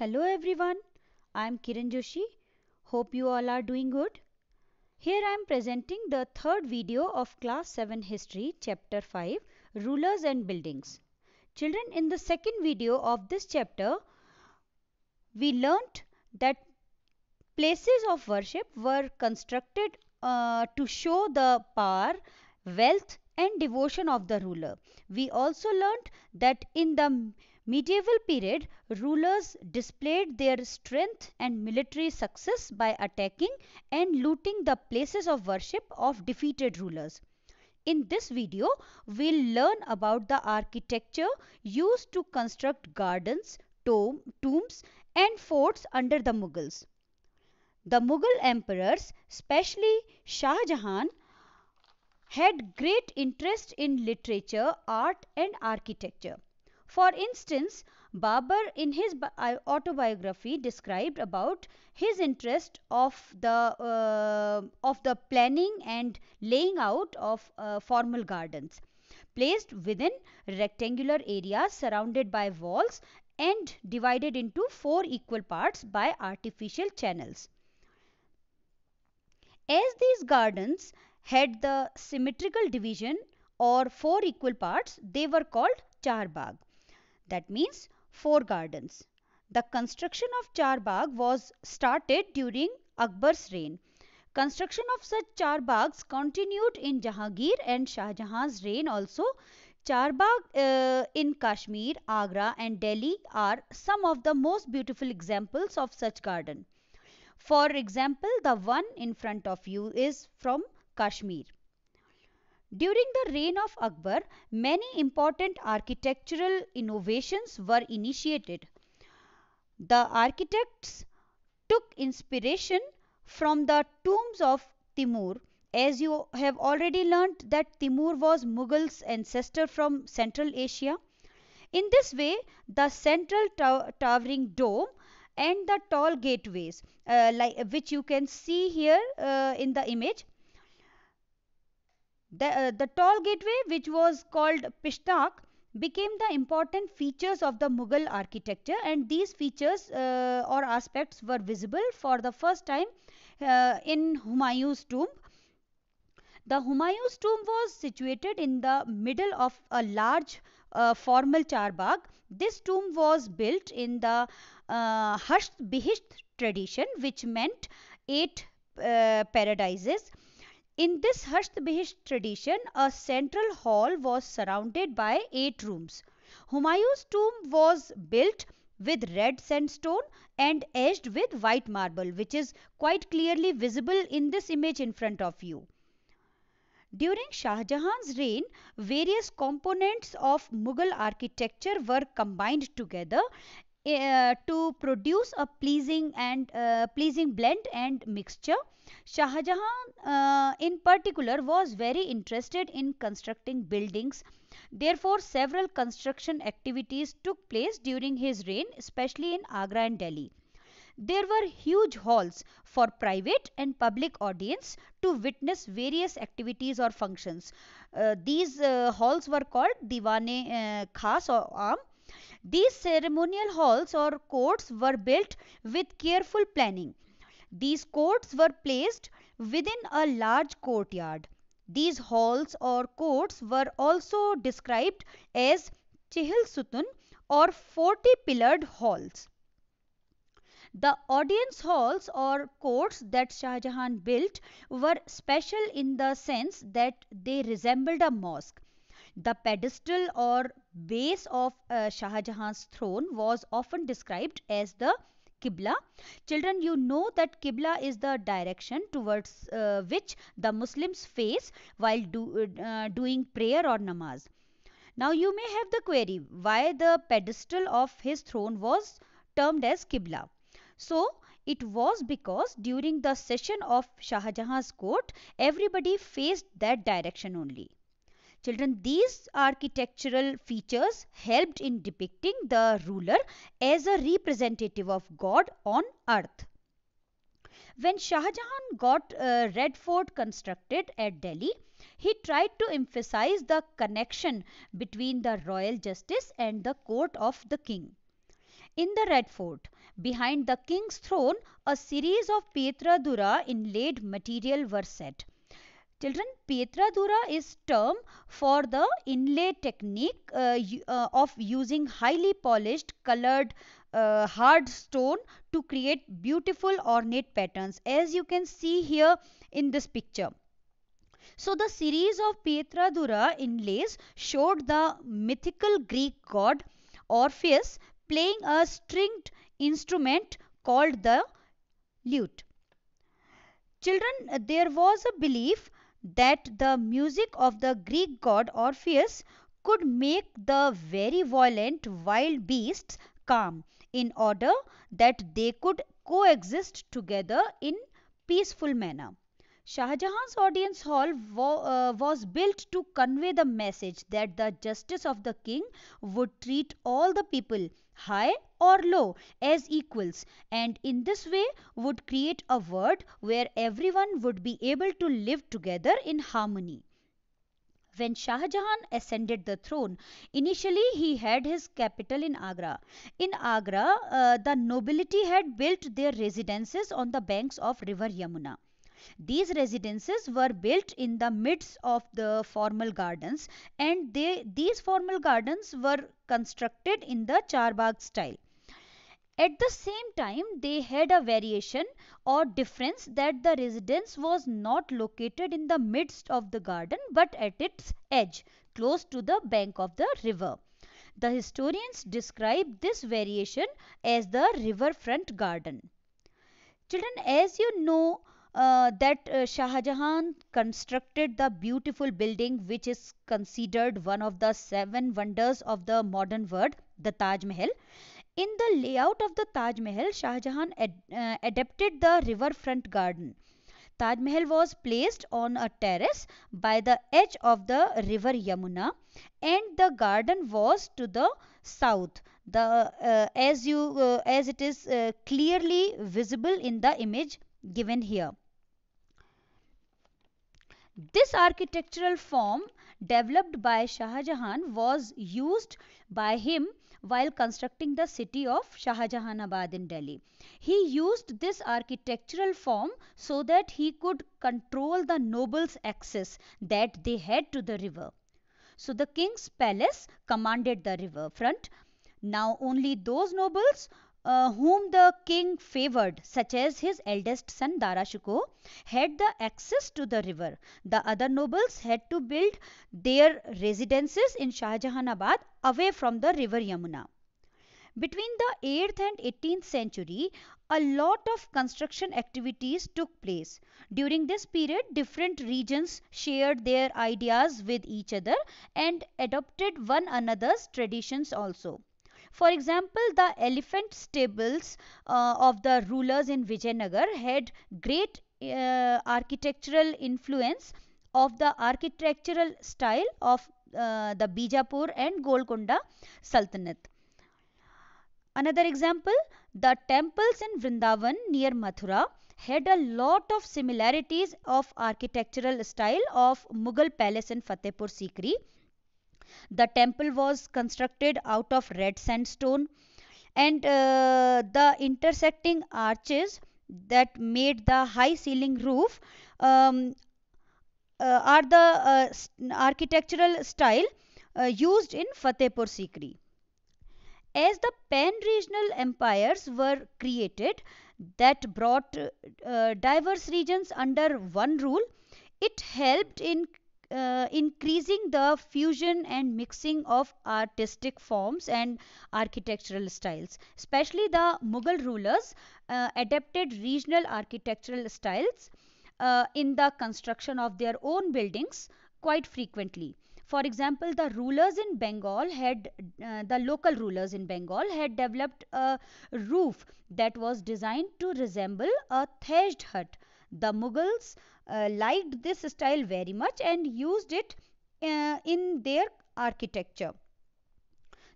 Hello everyone, I am Kiran Joshi. Hope you all are doing good. Here I am presenting the third video of class 7 history chapter 5 rulers and buildings. Children in the second video of this chapter we learnt that places of worship were constructed uh, to show the power, wealth and devotion of the ruler. We also learnt that in the medieval period, rulers displayed their strength and military success by attacking and looting the places of worship of defeated rulers. In this video, we'll learn about the architecture used to construct gardens, tombs and forts under the Mughals. The Mughal emperors, especially Shah Jahan, had great interest in literature, art and architecture. For instance, Babar in his uh, autobiography described about his interest of the uh, of the planning and laying out of uh, formal gardens placed within rectangular areas surrounded by walls and divided into four equal parts by artificial channels. As these gardens had the symmetrical division or four equal parts, they were called charbagh. That means four gardens. The construction of Charbagh was started during Akbar's reign. Construction of such Charbaghs continued in Jahangir and Shah Jahan's reign also. Charbagh uh, in Kashmir, Agra and Delhi are some of the most beautiful examples of such garden. For example, the one in front of you is from Kashmir. During the reign of Akbar, many important architectural innovations were initiated. The architects took inspiration from the tombs of Timur. As you have already learnt that Timur was Mughals ancestor from Central Asia. In this way, the central towering dome and the tall gateways uh, like, which you can see here uh, in the image the, uh, the tall gateway, which was called Pishtak, became the important features of the Mughal architecture and these features uh, or aspects were visible for the first time uh, in Humayun's tomb. The Humayun's tomb was situated in the middle of a large uh, formal charbagh. This tomb was built in the uh, Hasht Bihisht tradition which meant eight uh, paradises. In this Hashtabhish tradition, a central hall was surrounded by eight rooms. Humayun's tomb was built with red sandstone and edged with white marble, which is quite clearly visible in this image in front of you. During Shah Jahan's reign, various components of Mughal architecture were combined together uh, to produce a pleasing and uh, pleasing blend and mixture. Shah Jahan uh, in particular was very interested in constructing buildings. Therefore, several construction activities took place during his reign, especially in Agra and Delhi. There were huge halls for private and public audience to witness various activities or functions. Uh, these uh, halls were called Diwane uh, Khas or Aam these ceremonial halls or courts were built with careful planning. These courts were placed within a large courtyard. These halls or courts were also described as Chihil Sutun or 40 pillared halls. The audience halls or courts that Shah Jahan built were special in the sense that they resembled a mosque. The pedestal or base of uh, Shah Jahan's throne was often described as the Qibla. Children, you know that Qibla is the direction towards uh, which the Muslims face while do, uh, doing prayer or namaz. Now you may have the query why the pedestal of his throne was termed as Qibla. So it was because during the session of Shah Jahan's court, everybody faced that direction only. Children, these architectural features helped in depicting the ruler as a representative of God on earth. When Shah Jahan got uh, Red Fort constructed at Delhi, he tried to emphasize the connection between the royal justice and the court of the king. In the Red Fort, behind the king's throne, a series of Petra Dura inlaid material were set. Children, dura is term for the inlay technique uh, uh, of using highly polished colored uh, hard stone to create beautiful ornate patterns as you can see here in this picture. So the series of Pietradura inlays showed the mythical Greek god Orpheus playing a stringed instrument called the lute. Children, there was a belief that the music of the Greek god Orpheus could make the very violent wild beasts calm in order that they could coexist together in peaceful manner. Shah Jahan's audience hall uh, was built to convey the message that the justice of the king would treat all the people, high or low, as equals, and in this way would create a world where everyone would be able to live together in harmony. When Shah Jahan ascended the throne, initially he had his capital in Agra. In Agra, uh, the nobility had built their residences on the banks of river Yamuna. These residences were built in the midst of the formal gardens and they, these formal gardens were constructed in the Charbagh style. At the same time, they had a variation or difference that the residence was not located in the midst of the garden but at its edge, close to the bank of the river. The historians describe this variation as the riverfront garden. Children, as you know, uh, that uh, Shah Jahan constructed the beautiful building which is considered one of the seven wonders of the modern world, the Taj Mahal. In the layout of the Taj Mahal, Shah Jahan ad, uh, adapted the riverfront garden. Taj Mahal was placed on a terrace by the edge of the river Yamuna and the garden was to the south the uh, as you uh, as it is uh, clearly visible in the image given here this architectural form developed by Shah Jahan was used by him while constructing the city of Shahjahanabad in Delhi. He used this architectural form so that he could control the nobles' access that they had to the river. So the king's palace commanded the riverfront. Now only those nobles uh, whom the king favored, such as his eldest son Darashuko, had the access to the river. The other nobles had to build their residences in Shahjahanabad away from the river Yamuna. Between the 8th and 18th century, a lot of construction activities took place. During this period, different regions shared their ideas with each other and adopted one another's traditions also. For example, the elephant stables uh, of the rulers in Vijayanagar had great uh, architectural influence of the architectural style of uh, the Bijapur and Golconda Sultanate. Another example, the temples in Vrindavan near Mathura had a lot of similarities of architectural style of Mughal palace in Fatehpur Sikri the temple was constructed out of red sandstone and uh, the intersecting arches that made the high ceiling roof um, uh, are the uh, architectural style uh, used in Fatehpur Sikri. As the pan-regional empires were created that brought uh, diverse regions under one rule, it helped in uh, increasing the fusion and mixing of artistic forms and architectural styles. Especially the Mughal rulers uh, adapted regional architectural styles uh, in the construction of their own buildings quite frequently. For example, the rulers in Bengal had, uh, the local rulers in Bengal had developed a roof that was designed to resemble a thatched hut the Mughals uh, liked this style very much and used it uh, in their architecture.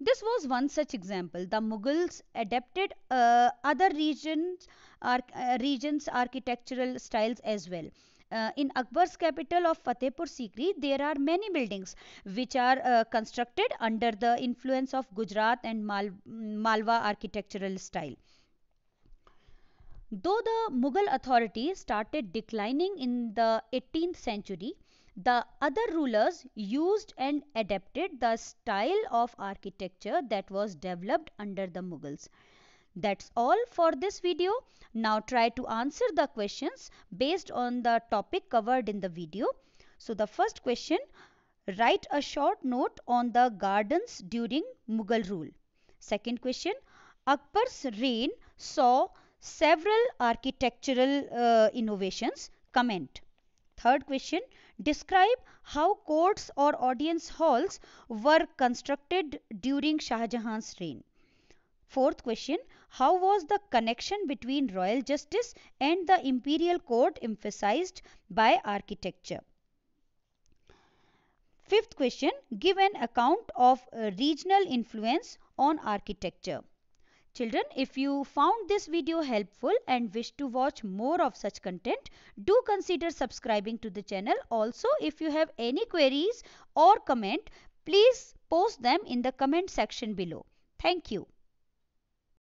This was one such example. The Mughals adapted uh, other regions, ar uh, regions architectural styles as well. Uh, in Akbar's capital of Fatehpur Sikri, there are many buildings which are uh, constructed under the influence of Gujarat and Mal Malwa architectural style. Though the Mughal authority started declining in the 18th century, the other rulers used and adapted the style of architecture that was developed under the Mughals. That's all for this video. Now try to answer the questions based on the topic covered in the video. So the first question, write a short note on the gardens during Mughal rule. Second question, Akbar's reign saw several architectural uh, innovations. Comment. Third question, describe how courts or audience halls were constructed during Shah Jahan's reign. Fourth question, how was the connection between royal justice and the imperial court emphasized by architecture? Fifth question, give an account of uh, regional influence on architecture. Children, if you found this video helpful and wish to watch more of such content, do consider subscribing to the channel. Also, if you have any queries or comment, please post them in the comment section below. Thank you.